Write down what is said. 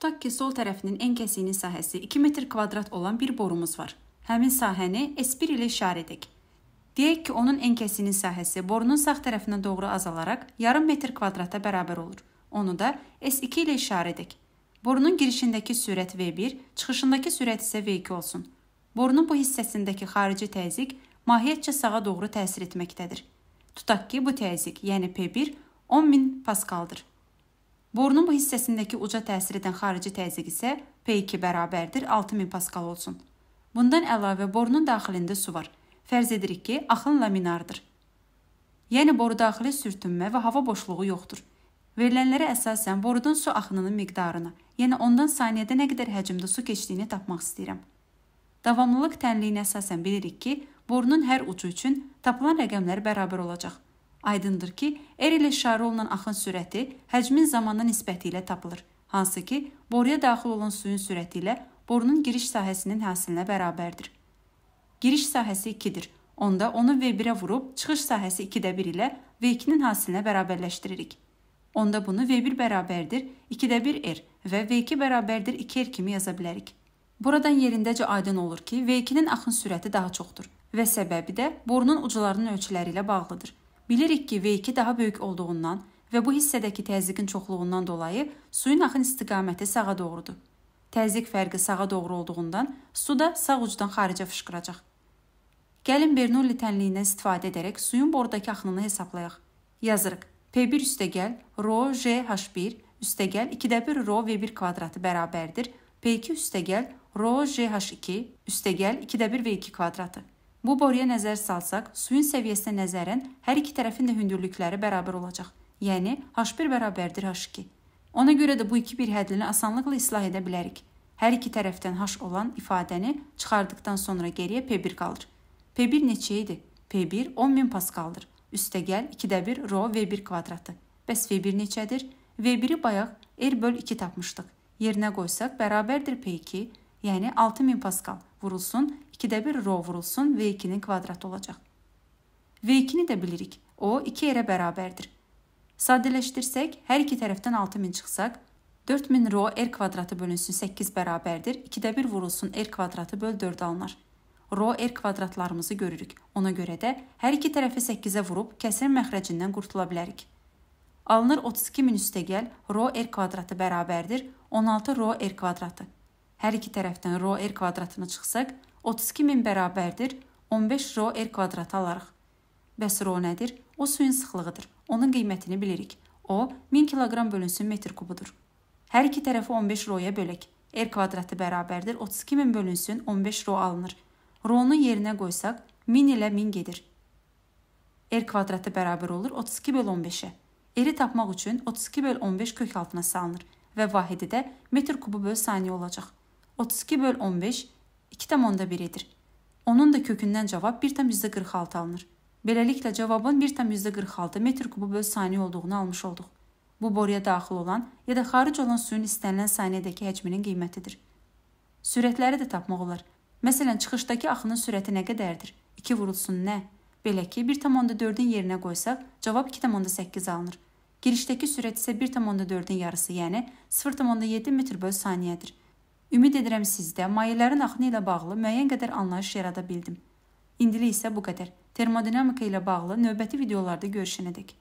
Tutaq ki, sol tərəfinin ən kəsiyinin sahəsi 2 metr kvadrat olan bir borumuz var. Həmin sahəni S1 ilə işarə edək. Deyək ki, onun ən kəsiyinin sahəsi borunun sağ tərəfinə doğru azalaraq yarım metr kvadrata bərabər olur. Onu da S2 ilə işarə edək. Borunun girişindəki sürət V1, çıxışındakı sürət isə V2 olsun. Borunun bu hissəsindəki xarici təzyiq mahiyyətcə sağa doğru təsir etməkdədir. Tutaq ki, bu təzyiq, yəni P1 10000 paskaldır. Borunun bu hissəsindəki uca təsir edən xarici təzyiq isə P2 bərabərdir 6000 paskal olsun. Bundan əlavə borunun daxilində su var. Fərz edirik ki, axın laminardır. Yəni boru daxili sürtünmə və hava boşluğu yoxdur. Verilənlərə əsasən borudan su axınının miqdarını, yəni ondan saniyədə nə qədər həcmdə su keçdiyini tapmaq istəyirəm. Davamlılıq tənliyinə əsasən bilirik ki, borunun hər ucu üçün tapılan rəqəmlər bərabər olacaq. Aydındır ki, Erel işarə olunan axın sürəti həcmin zamanına nisbəti ilə tapılır, hansı ki, boruya daxil olan suyun sürəti ilə borunun giriş sahəsinin həsilinə bərabərdir. Giriş sahəsi 2-dir. Onda onu V1-ə vurub çıxış sahəsi 2də 1 ilə V2-nin hasilinə bərabərləşdiririk. Onda bunu V1 bərabərdir 2də 1 R və V2 bərabərdir 2 R kimi yaza bilərik. Buradan yerindəcə aydın olur ki, V2-nin axın sürəti daha çoxdur və səbəbi də borunun uclarının ölçüləri ilə bağlıdır. Bilirik ki, V2 daha böyük olduğundan və bu hissədəki təzyiqin çoxluğundan dolayı suyun axın istiqaməti sağa doğrudur. Təzyiq fərqi sağa doğru olduğundan su da sağ ucdan xaricə fışqıracaq. Gəlin Bernoulli tənliyindən istifadə edərək suyun borudakı axınını hesablayaq. Yazırıq. P1 üstəgəl rho JH1 üstəgəl 2/1 rho V1 kvadratı bərabərdir P2 üstəgəl rho JH2 üstəgəl 2/1 V2 kvadratı. Bu boruya nəzər salsaq, suyun səviyyəsinə nəzərən hər iki tərəfin də hündürlükləri bərabər olacaq. Yəni H1 bərabərdir H2. Ona görə də bu iki bir hədlini asanlıqla islah edə bilərik. Hər iki tərəfdən H olan ifadəni çıxardıkdan sonra geriyə P1 qalır. P1 neçə idi? P1 10000 paskaldır. Üstəgəl 2/1 rho V1 kvadratı. Bəs V1 neçədir? V1-i bayaq R/2 tapmışdıq. Yerinə qoysaq bərabərdir P2, yəni 6000 paskal vurulsun 2-də 1 rho vurulsun V2-nin kvadratı olacaq. V2-ni də bilirik. O 2 yerə bərabərdir. Sadələşdirsək, hər iki tərəfdən 6000 çıxsaq, 4000 rho r kvadratı bölünsün 8 bərabərdir. 2-də 1 vurulsun r kvadratı böl 4 alınar. Rho r kvadratlarımızı görürük. Ona görə də hər iki tərəfi 8-ə vurub kəsirin məxrəcindən qurtula bilərik. Alınır 32000 üstəgəl rho r kvadratı bərabərdir 16 rho r kvadratı. Hər iki tərəfdən rho r kvadratını çıxsaq, 32 min bərabərdir 15 rho r kvadratı alarıq. Bəs rho nədir? O suyun sıxlığıdır. Onun qiymətini bilirik. O 1000 kiloqram bölünsün metr kubudur. Hər iki tərəfi 15 rho-ya bölək. R er kvadratı bərabərdir 32000 bölünsün 15 rho alınır. Rho-nun yerinə qoysaq 1000 ilə 1000 gedir. R er kvadratı bərabər olur 32 böl 15-ə. R-i tapmaq üçün 32 böl 15 kök altına salınır və vahidi də metr kubu böl saniyə olacaq. 32 böl 15 2,1 edir. Onun da kökündən cavab 1,46 alınır. Beləliklə cavabın 1,46 metr3 böl saniyə olduğunu almış olduq. Bu boruya daxil olan ya da xaric olan suyun istənilən saniyədəki həcminin qiymətidir. Sürətləri də tapmaq olar. Məsələn, çıxışdakı axının sürəti nə qədərdir? 2 vurulsun nə? Belə ki, 1,4-ün yerinə qoysaq, cavab 2,8 alınır. Girişdəki sürət isə 1,4-ün yarısı, yəni 0,7 metr böl saniyədir. Ümid edirəm sizdə mayələrin axını ilə bağlı müəyyən qədər anlayış yarada bildim. İndilik isə bu qədər. Termodinamika ilə bağlı növbəti videolarda görüşənədək.